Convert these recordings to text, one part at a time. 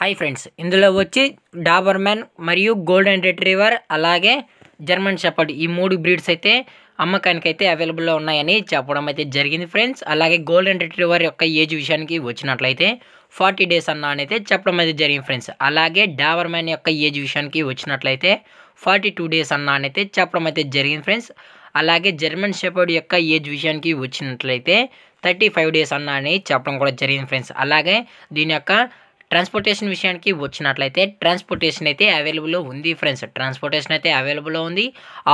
hi friends ఇందులో వచ్చి Doberman మరియు గోల్డెన్ రిట్రీవర్ అలాగే జర్మన్ షెపర్డ్ ఈ మూడు బ్రీడ్స్ అయితే అమ్మకానికి అయితే అవైలబుల్లో ఉన్నాయని చెప్పడం అయితే జరిగింది ఫ్రెండ్స్ అలాగే గోల్డెన్ రిట్రీవర్ యొక్క ఏజ్ విషయానికి వచ్చినట్లయితే ఫార్టీ డేస్ అన్న అయితే చెప్పడం అయితే జరిగింది ఫ్రెండ్స్ అలాగే డాబర్ మ్యాన్ యొక్క ఏజ్ విషయానికి వచ్చినట్లయితే ఫార్టీ టూ డేస్ అన్న అయితే చెప్పడం అయితే జరిగింది ఫ్రెండ్స్ అలాగే జర్మన్ షెపర్డ్ యొక్క ఏజ్ విషయానికి వచ్చినట్లయితే థర్టీ ఫైవ్ డేస్ అన్న అని చెప్పడం కూడా జరిగింది ఫ్రెండ్స్ అలాగే దీని యొక్క ట్రాన్స్పోర్టేషన్ విషయానికి వచ్చినట్లయితే ట్రాన్స్పోర్టేషన్ అయితే అవైలబుల్లో ఉంది ఫ్రెండ్స్ ట్రాన్స్పోర్టేషన్ అయితే అవైలబుల్లో ఉంది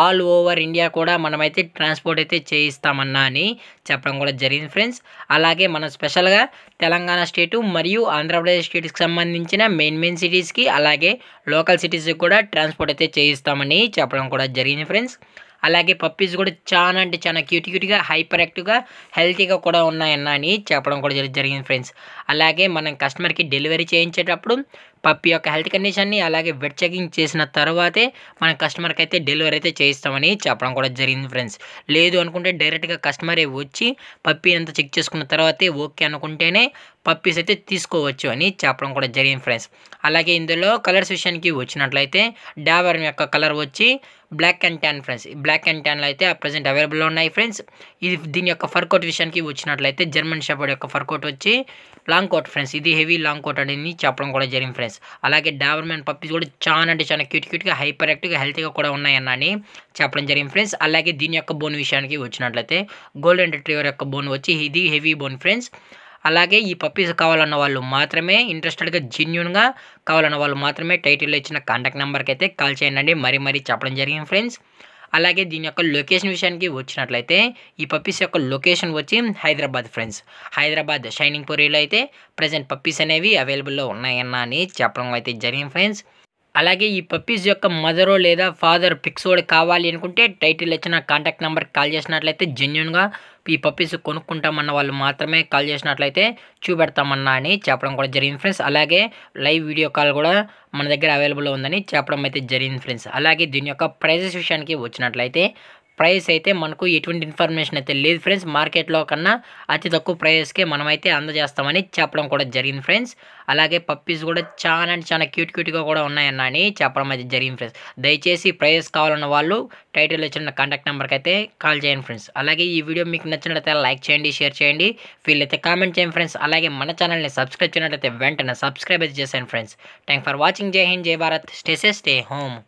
ఆల్ ఓవర్ ఇండియా కూడా మనమైతే ట్రాన్స్పోర్ట్ అయితే చేయిస్తామన్నా అని చెప్పడం కూడా జరిగింది ఫ్రెండ్స్ అలాగే మనం స్పెషల్గా తెలంగాణ స్టేటు మరియు ఆంధ్రప్రదేశ్ స్టేట్కి సంబంధించిన మెయిన్ మెయిన్ సిటీస్కి అలాగే లోకల్ సిటీస్కి కూడా ట్రాన్స్పోర్ట్ అయితే చేయిస్తామని చెప్పడం కూడా జరిగింది ఫ్రెండ్స్ అలాగే పప్పీస్ కూడా చాలా అంటే చాలా క్యూట్ క్యూట్గా హైపర్ యాక్టివ్గా హెల్తీగా కూడా ఉన్నాయన్న అని చెప్పడం కూడా జరిగింది ఫ్రెండ్స్ అలాగే మనం కస్టమర్కి డెలివరీ చేయించేటప్పుడు పప్పి యొక్క హెల్త్ కండిషన్ని అలాగే వెట్ చెకింగ్ చేసిన తర్వాతే మన కస్టమర్కి అయితే డెలివరీ అయితే చేయిస్తామని చెప్పడం కూడా జరిగింది ఫ్రెండ్స్ లేదు అనుకుంటే డైరెక్ట్గా కస్టమరే వచ్చి పప్పి అంతా చెక్ చేసుకున్న తర్వాతే ఓకే అనుకుంటేనే పప్పీస్ అయితే తీసుకోవచ్చు అని చెప్పడం కూడా జరిగింది ఫ్రెండ్స్ అలాగే ఇందులో కలర్స్ విషయానికి వచ్చినట్లయితే డాబర్ యొక్క కలర్ వచ్చి black and tan friends black and ట్యాన్లు అయితే ప్రజెంట్ అవైలబుల్లో ఉన్నాయి ఫ్రెండ్స్ ఇది దీని యొక్క కోట్ విషయానికి వచ్చినట్లయితే జర్మన్ షెపర్డ్ యొక్క కోట్ వచ్చి లాంగ్ కోట్ ఫ్రెండ్స్ ఇది హెవీ లాంగ్ కోట్ అనేది చెప్పడం కూడా జరిగింది ఫ్రెండ్స్ ఫ్రెండ్స్ అలాగే డాబర్మెన్ పప్పీస్ కూడా చాలా అంటే చాలా క్యూట్ క్యూట్గా హైపర్ యాక్టివ్గా హెల్తీగా కూడా ఉన్నాయన్న అని చెప్పడం జరిగింది ఫ్రెండ్స్ అలాగే దీని యొక్క బోన్ విషయానికి వచ్చినట్లయితే గోల్డెన్ రిట్రీవర్ యొక్క బోన్ వచ్చి ఇది హెవీ బోన్ ఫ్రెండ్స్ అలాగే ఈ పప్పీస్ కావాలన్న వాళ్ళు మాత్రమే ఇంట్రెస్టెడ్గా జెన్యున్గా కావాలన్న వాళ్ళు మాత్రమే టైటిల్లో ఇచ్చిన కాంటాక్ట్ నెంబర్కి అయితే కాల్ చేయండి మరీ మరీ చెప్పడం జరిగింది ఫ్రెండ్స్ అలాగే దీని యొక్క లొకేషన్ విషయానికి వచ్చినట్లయితే ఈ పప్పీస్ యొక్క లొకేషన్ వచ్చి హైదరాబాద్ ఫ్రెండ్స్ హైదరాబాద్ షైనింగ్ పూరిలో అయితే ప్రజెంట్ పప్పీస్ అనేవి అవైలబుల్లో ఉన్నాయన్న అని చెప్పడం అయితే జరిగింది ఫ్రెండ్స్ అలాగే ఈ పప్పీస్ యొక్క మదరో లేదా ఫాదర్ పిక్సోడ్ కావాలి అనుకుంటే టైటిల్ వచ్చిన కాంటాక్ట్ నెంబర్ కాల్ చేసినట్లయితే జెన్యున్గా ఈ పప్పీస్ కొనుక్కుంటామన్న వాళ్ళు మాత్రమే కాల్ చేసినట్లయితే చూపెడతామన్నా అని చెప్పడం కూడా జరిగింది ఫ్రెండ్స్ అలాగే లైవ్ వీడియో కాల్ కూడా మన దగ్గర అవైలబుల్ ఉందని చెప్పడం అయితే జరిగింది ఫ్రెండ్స్ అలాగే దీని యొక్క ప్రైజెస్ విషయానికి వచ్చినట్లయితే ప్రైస్ అయితే మనకు ఎటువంటి ఇన్ఫర్మేషన్ అయితే లేదు ఫ్రెండ్స్ మార్కెట్లో కన్నా అతి తక్కువ ప్రైస్కే మనమైతే అందజేస్తామని చెప్పడం కూడా జరిగింది ఫ్రెండ్స్ అలాగే పప్పీస్ కూడా చాలా అంటే చాలా క్యూట్ క్యూట్గా కూడా ఉన్నాయన్న అని చెప్పడం అయితే జరిగింది ఫ్రెండ్స్ దయచేసి ప్రైజెస్ కావాలన్న వాళ్ళు టైటిల్ వచ్చిన కాంటాక్ట్ నెంబర్కి అయితే కాల్ చేయండి ఫ్రెండ్స్ అలాగే ఈ వీడియో మీకు నచ్చినట్లయితే లైక్ చేయండి షేర్ చేయండి ఫీల్ అయితే కామెంట్ చేయండి ఫ్రెండ్స్ అలాగే మన ఛానల్ని సబ్స్క్రైబ్ చేయనట్లయితే వెంటనే సబ్స్క్రైబ్ అయితే చేశాను ఫ్రెండ్స్ థ్యాంక్ ఫర్ వాచింగ్ జై హింద్ జై Bharat stay safe stay home